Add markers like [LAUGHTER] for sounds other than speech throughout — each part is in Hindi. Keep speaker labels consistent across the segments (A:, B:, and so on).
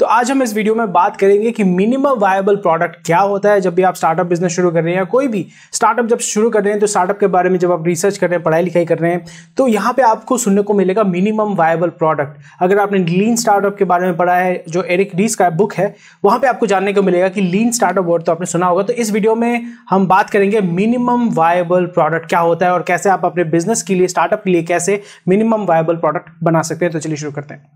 A: तो आज हम इस वीडियो में बात करेंगे कि मिनिमम वायबल प्रोडक्ट क्या होता है जब भी आप स्टार्टअप बिजनेस शुरू कर रहे हैं या कोई भी स्टार्टअप जब शुरू कर रहे हैं तो स्टार्टअप के बारे में जब आप रिसर्च कर रहे हैं पढ़ाई लिखाई कर रहे हैं तो यहाँ पे आपको सुनने को मिलेगा मिनिमम वायबल प्रोडक्ट अगर आपने लीन स्टार्टअप के बारे में पढ़ा है जो एरिक डीज का बुक है वहाँ पर आपको जानने को मिलेगा कि लीन स्टार्टअप वर्ड तो आपने सुना होगा तो इस वीडियो में हम बात करेंगे मिनिमम वायबल प्रोडक्ट क्या होता है और कैसे आप अपने बिजनेस के लिए स्टार्टअप के लिए कैसे मिनिमम वायबल प्रोडक्ट बना सकते हैं तो चलिए शुरू करते हैं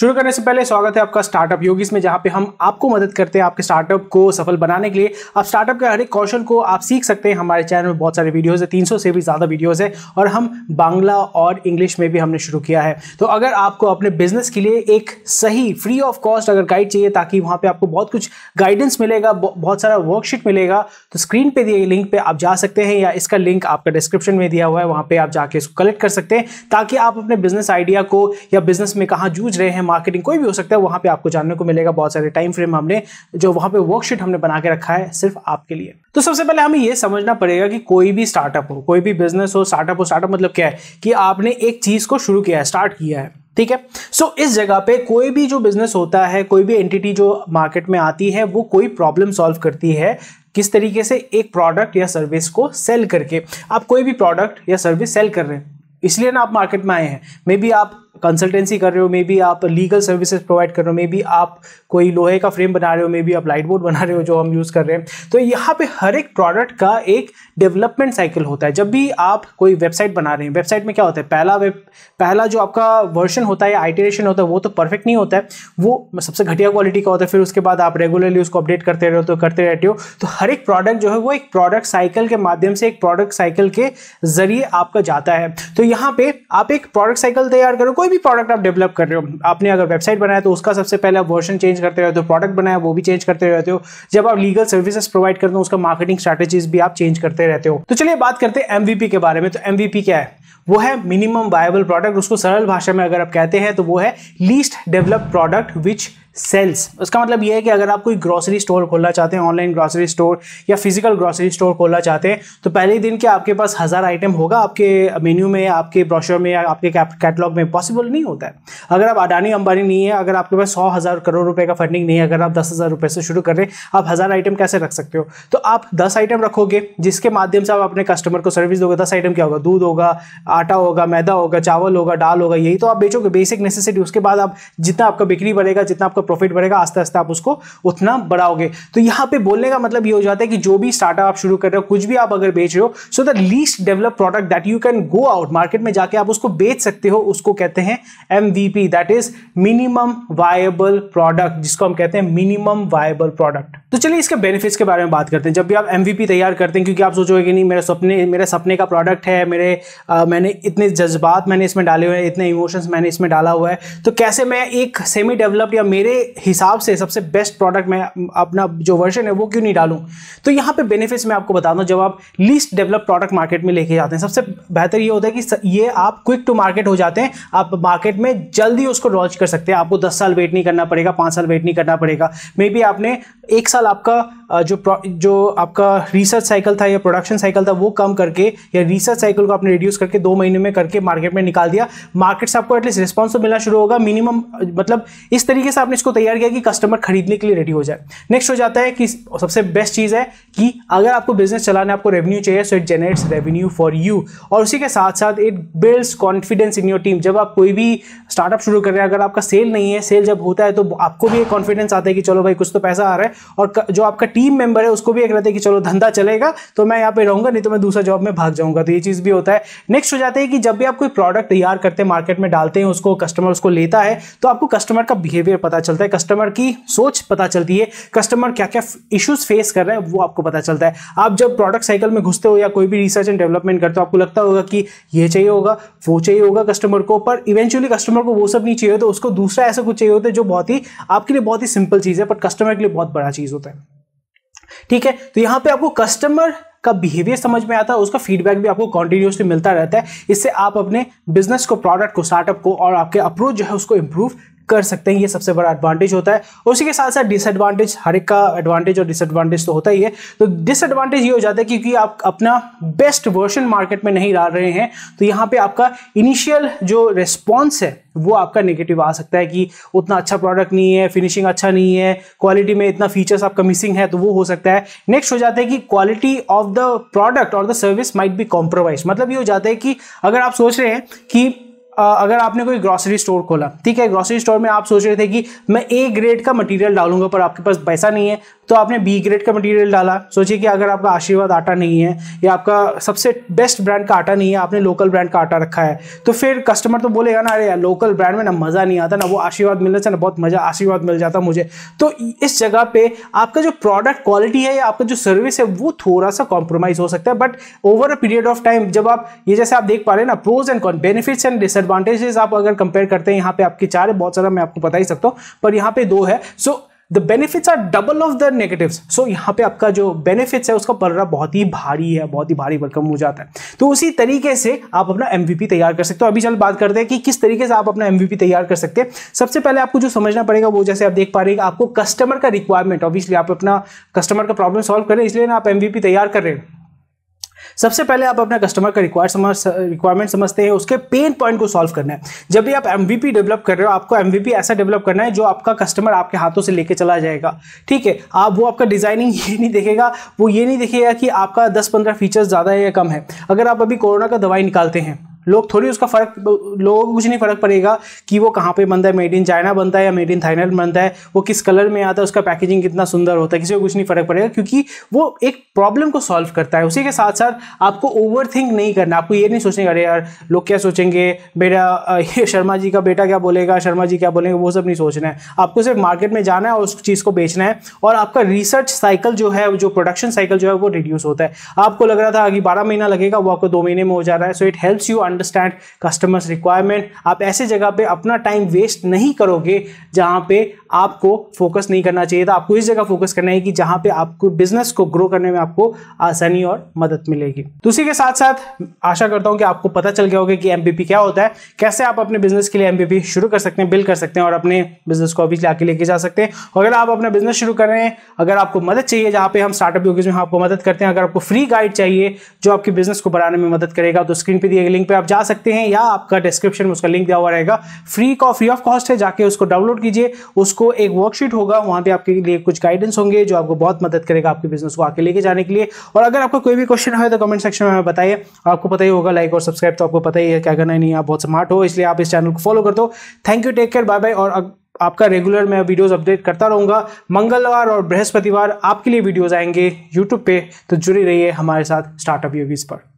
A: शुरू करने से पहले स्वागत है आपका स्टार्टअप योगी में जहां पे हम आपको मदद करते हैं आपके स्टार्टअप को सफल बनाने के लिए आप स्टार्टअप के हर एक कौशल को आप सीख सकते हैं हमारे चैनल में बहुत सारे वीडियोस है 300 से भी ज़्यादा वीडियोस है और हम बांग्ला और इंग्लिश में भी हमने शुरू किया है तो अगर आपको अपने बिजनेस के लिए एक सही फ्री ऑफ कॉस्ट अगर गाइड चाहिए ताकि वहाँ पर आपको बहुत कुछ गाइडेंस मिलेगा बहुत सारा वर्कशीट मिलेगा तो स्क्रीन पर दिए लिंक पर आप जा सकते हैं या इसका लिंक आपका डिस्क्रिप्शन में दिया हुआ है वहाँ पर आप जाके इसको कलेक्ट कर सकते हैं ताकि आप अपने बिजनेस आइडिया को या बिजनेस में कहाँ जूझ रहे हैं है मार्केटिंग कोई भी हो सकता है वहां पे आपको जानने को मिलेगा बहुत सारे टाइम फ्रेम हमने जो वहां पे वर्कशीट हमने बना के रखा है सिर्फ आपके लिए तो सबसे पहले हमें यह समझना पड़ेगा कि कोई भी स्टार्टअप हो कोई भी बिजनेस हो स्टार्टअप हो स्टार्टअप मतलब क्या है कि आपने एक चीज को शुरू किया है स्टार्ट किया है ठीक है सो so, इस जगह पे कोई भी जो बिजनेस होता है कोई भी एंटिटी जो मार्केट में आती है वो कोई प्रॉब्लम सॉल्व करती है किस तरीके से एक प्रोडक्ट या सर्विस को सेल करके आप कोई भी प्रोडक्ट या सर्विस सेल कर रहे हैं इसलिए ना आप मार्केट में आए हैं मे बी आप कंसल्टेंसी कर रहे हो मे बी आप लीगल सर्विसेज प्रोवाइड कर रहे हो मे बी आप कोई लोहे का फ्रेम बना रहे हो मे बी आप लाइट बोर्ड [LAUGHS] बना रहे हो जो हम यूज़ कर रहे हैं तो यहाँ पे हर एक प्रोडक्ट का एक डेवलपमेंट साइकिल होता है जब भी आप कोई वेबसाइट बना रहे हैं वेबसाइट में क्या होता है पहला वेब पहला जो आपका वर्जन होता है या आइटरेशन होता है वो तो परफेक्ट नहीं होता है वो सबसे घटिया क्वालिटी का होता है फिर उसके बाद आप रेगुलरली उसको अपडेट करते रहते तो करते रहते हो तो हर एक प्रोडक्ट जो है वो एक प्रोडक्ट साइकिल के माध्यम से एक प्रोडक्ट साइकिल के जरिए आपका जाता है तो यहाँ पे आप एक प्रोडक्ट साइकिल तैयार करो कोई भी प्रोडक्ट आप डेवलप कर रहे हो आपने अगर वेबसाइट बनाया तो उसका सबसे पहले आप वर्जन चेंज करते रहते हो प्रोडक्ट बनाया वो भी चेंज करते रहते हो जब आप लीगल सर्विसेज प्रोवाइड करते हो उसका मार्केटिंग स्ट्रेटेजीज भी आप चेंज करते रहते हो तो चलिए बात करते हैं एमवीपी के बारे में तो एमवीपी क्या है वो है मिनिमम वायबल प्रोडक्ट उसको सरल भाषा में अगर आप कहते हैं तो वो है least develop product which sells उसका मतलब ये है कि अगर आप कोई ग्रॉसरी स्टोर खोलना चाहते हैं ऑनलाइन ग्रॉसरी स्टोर या फिजिकल ग्रॉसरी स्टोर खोलना चाहते हैं तो पहले दिन के आपके पास हज़ार आइटम होगा आपके मेन्यू में आपके ब्रॉशर में या आपके कैटलॉग में पॉसिबल नहीं होता है अगर आप अडानी अंबानी नहीं है अगर आपके पास सौ हज़ार करोड़ रुपये का फंडिंग नहीं है अगर आप दस हज़ार रुपये से शुरू कर रहे हैं आप हज़ार आइटम कैसे रख सकते हो तो आप दस आइटम रखोगे जिसके माध्यम से आप अपने कस्टमर को सर्विस दोगे दस आइटम क्या होगा दूध होगा आटा होगा मैदा होगा चावल होगा दाल होगा यही तो आप बेचोगे बेसिक नेसेसिटी उसके बाद आप जितना आपका बिक्री बढ़ेगा जितना आपका प्रॉफिट बढ़ेगा आस्ते आस्ते आप उसको उतना बढ़ाओगे तो यहाँ पे बोलने का मतलब ये हो जाता है कि जो भी स्टार्टअप आप शुरू कर रहे हो कुछ भी आप अगर बेच रहे हो so the least develop product that you can go out market में जाके आप उसको बेच सकते हो उसको कहते हैं M that is minimum viable product जिसको हम कहते हैं मिनिमम वायबल प्रोडक्ट तो चलिए इसके बेनिफिट्स के बारे में बात करते हैं जब भी आप एमवीपी तैयार करते हैं क्योंकि आप सोचोगे कि नहीं मेरा सपने मेरे सपने का प्रोडक्ट है मेरे आ, मैंने इतने जज्बात मैंने इसमें डाले हुए हैं इतने इमोशंस मैंने इसमें डाला हुआ है तो कैसे मैं एक सेमी डेवलप्ड या मेरे हिसाब से सबसे बेस्ट प्रोडक्ट मैं अपना जो वर्जन है वो क्यों नहीं डालूँ तो यहाँ पर बेनिफिट्स मैं आपको बता दूँ जब आप लीस्ट डेवलप प्रोडक्ट मार्केट में लेके जाते हैं सबसे बेहतर ये होता है कि ये आप क्विक टू मार्केट हो जाते हैं आप मार्केट में जल्दी उसको लॉन्च कर सकते हैं आपको दस साल वेट नहीं करना पड़ेगा पाँच साल वेट नहीं करना पड़ेगा मे बी आपने एक साल आपका जो जो आपका रिसर्च साइकिल था या प्रोडक्शन साइकिल था वो कम करके या रिसर्च साइकिल को आपने रिड्यूस करके करके दो महीने में करके मार्केट में निकाल दिया मार्केट से आपको एटलीस्ट रिस्पॉन्स तो मिलना शुरू होगा मिनिमम मतलब इस तरीके से आपने इसको तैयार किया कि कस्टमर खरीदने के लिए रेडी हो जाए नेक्स्ट हो जाता है कि सबसे बेस्ट चीज़ है कि अगर आपको बिजनेस चलाने आपको रेवेन्यू चाहिए so it generates revenue for you और उसी के साथ साथ it builds confidence in your team जब आप कोई भी स्टार्टअप शुरू कर रहे हैं अगर आपका सेल नहीं है सेल जब होता है तो आपको भी एक कॉन्फिडेंस आता है कि चलो भाई कुछ तो पैसा आ रहा है और जो आपका टीम मेंबर है उसको भी एक रहता है कि चलो धंधा चलेगा तो मैं यहाँ पे रहूंगा नहीं तो मैं दूसरा जॉब में भाग जाऊंगा तो ये चीज़ भी होता है नेक्स्ट हो जाता है कि जब भी आप कोई प्रोडक्ट तैयार करते हैं मार्केट में डालते हैं उसको कस्टमर उसको लेता है तो आपको कस्टमर का बिहेवियर पता चलता है कस्टमर की सोच पता चलती है कस्टमर क्या क्या इश्यूज फेस कर रहे हैं वो आपको पता चलता है आप जब प्रोडक्ट साइकिल में घुसते हो या कोई भी रिसर्च एंड डेवलपमेंट करते हो आपको लगता होगा कि ये चाहिए होगा वो चाहिए होगा कस्टमर को पर इवेंचुअली कस्टमर को वो सब नहीं चाहिए होता उसको दूसरा ऐसा कुछ चाहिए होता है जो बहुत ही आपके लिए बहुत ही सिंपल चीज़ है बट कस्टमर के लिए बहुत बड़ा चीज़ होता है ठीक है तो यहाँ पे आपको कस्टमर का बिहेवियर समझ में आता है उसका फीडबैक भी आपको कॉन्टिन्यूसली मिलता रहता है इससे आप अपने बिजनेस को प्रोडक्ट को स्टार्टअप को और आपके अप्रोच जो है उसको इम्प्रूव कर सकते हैं ये सबसे बड़ा एडवांटेज होता है और उसी के साथ साथ डिसएडवांटेज हर एक का एडवांटेज और डिसएडवांटेज तो होता ही है तो डिसएडवांटेज ये हो जाता है क्योंकि आप अपना बेस्ट वर्जन मार्केट में नहीं ला रहे हैं तो यहाँ पे आपका इनिशियल जो रिस्पॉन्स है वो आपका नेगेटिव आ सकता है कि उतना अच्छा प्रोडक्ट नहीं है फिनिशिंग अच्छा नहीं है क्वालिटी में इतना फीचर्स आपका मिसिंग है तो वो हो सकता है नेक्स्ट हो जाता है कि क्वालिटी ऑफ द प्रोडक्ट और the service might be compromise मतलब ये हो जाता है कि अगर आप सोच रहे हैं कि अगर आपने कोई ग्रॉसरी स्टोर खोला ठीक है ग्रॉसरी स्टोर में आप सोच रहे थे कि मैं ए ग्रेड का मटेरियल डालूंगा पर आपके पास पैसा नहीं है तो आपने बी ग्रेड का मटेरियल डाला सोचिए कि अगर आपका आशीर्वाद आटा नहीं है या आपका सबसे बेस्ट ब्रांड का आटा नहीं है आपने लोकल ब्रांड का आटा रखा है तो फिर कस्टमर तो बोलेगा ना अरे यार लोकल ब्रांड में ना मज़ा नहीं आता ना वो आशीर्वाद मिलने से ना बहुत मज़ा आशीर्वाद मिल जाता मुझे तो इस जगह पर आपका जो प्रोडक्ट क्वालिटी है या आपका जो सर्विस है वो थोड़ा सा कॉम्प्रोमाइज़ हो सकता है but over a period of time जब आप ये जैसे आप देख पा रहे हैं ना pros and con benefits and disadvantages आप अगर कंपेयर करते हैं यहाँ पे आपके चार है बहुत सारा मैं आपको बता ही सकता हूँ पर यहाँ पे दो है so so, the benefits are double of the negatives so यहाँ पे आपका जो बेनिफिट्स है उसका पलड़ा बहुत ही भारी है बहुत ही भारी वर्कम हो जाता है तो उसी तरीके से आप अपना एम तैयार कर सकते हो अभी चल बात करते हैं कि किस तरीके से आप अपना एम तैयार कर सकते हैं सबसे पहले आपको जो समझना पड़ेगा वो जैसे आप देख पा रहे हैं आपको कस्टमर का रिक्वायरमेंट ऑब्वियसली आप अपना कस्टमर का प्रॉब्लम सॉल्व करें इसलिए ना आप एम तैयार कर रहे हैं सबसे पहले आप अपना कस्टमर का रिक्वायर समझ रिक्वायरमेंट समझते हैं उसके पेन पॉइंट को सॉल्व करना है जब भी आप एम डेवलप कर रहे हो आपको एम ऐसा डेवलप करना है जो आपका कस्टमर आपके हाथों से लेके चला जाएगा ठीक है आप वो आपका डिजाइनिंग [LAUGHS] ये नहीं देखेगा वो ये नहीं देखेगा कि आपका दस पंद्रह फीचर्स ज़्यादा है या कम है अगर आप अभी कोरोना का दवाई निकालते हैं लोग थोड़ी उसका फर्क लोगों को कुछ नहीं फर्क पड़ेगा कि वो कहाँ पे बनता है मेड इन चाइना बनता है या मेड इन थाईलैंड बनता है वो किस कलर में आता है उसका पैकेजिंग कितना सुंदर होता है किसी को कुछ नहीं फर्क पड़ेगा क्योंकि वो एक प्रॉब्लम को सॉल्व करता है उसी के साथ साथ आपको ओवर नहीं करना आपको ये नहीं सोचने अरे यार लोग क्या सोचेंगे बेटा ये शर्मा जी का बेटा क्या बोलेगा शर्मा जी क्या बोलेंगे वो सब नहीं सोचना है आपको सिर्फ मार्केट में जाना है और उस चीज़ को बेचना है और आपका रिसर्च साइकिल जो है जो प्रोडक्शन साइकिल जो है वो रिड्यूस होता है आपको लग रहा था कि बारह महीना लगेगा वो आपको दो महीने में हो जा रहा है so it helps you understand customers requirement आप ऐसे जगह पे अपना टाइम वेस्ट नहीं करोगे जहाँ पे आपको फोकस नहीं करना चाहिए था तो आपको इस जगह फोकस करना है कि जहाँ पे आपको बिजनेस को ग्रो करने में आपको आसानी और मदद मिलेगी दूसरी के साथ साथ आशा करता हूँ कि आपको पता चल गया होगा कि एम क्या होता है कैसे आप अपने बिजनेस के लिए एम शुरू कर सकते हैं बिल कर सकते हैं और अपने बिजनेस को अभी आके लेके जा सकते हैं अगर आप अपना बिजनेस शुरू कर रहे हैं अगर आपको मदद चाहिए जहाँ पे हम स्टार्टअप योगेज में आपको मदद करते हैं अगर आपको फ्री गाइड चाहिए जो आपके बिजनेस को बढ़ाने में मदद करेगा तो स्क्रीन पर दिए गए लिंक पर आप जा सकते हैं या आपका डिस्क्रिप्शन में उसका लिंक दिया हुआ रहेगा फ्री का फ्री ऑफ कॉस्ट है जाके उसको डाउनलोड कीजिए उसको एक वर्कशीट होगा वहाँ पे आपके लिए कुछ गाइडेंस होंगे जो आपको बहुत मदद करेगा आपके बिजनेस को आगे लेके जाने के लिए और अगर आपका कोई भी क्वेश्चन है तो कमेंट सेक्शन में हमें बताइए आपको पता ही होगा लाइक और सब्सक्राइब तो आपको पता ही है क्या करना नहीं आप बहुत स्मार्ट हो इसलिए आप इस चैनल को फॉलो कर दो thank you take care bye bye और आपका रेगुलर मैं वीडियोस अपडेट करता रहूंगा मंगलवार और बृहस्पतिवार आपके लिए वीडियोस आएंगे यूट्यूब पे तो जुड़ी रहिए हमारे साथ स्टार्टअप योगीज पर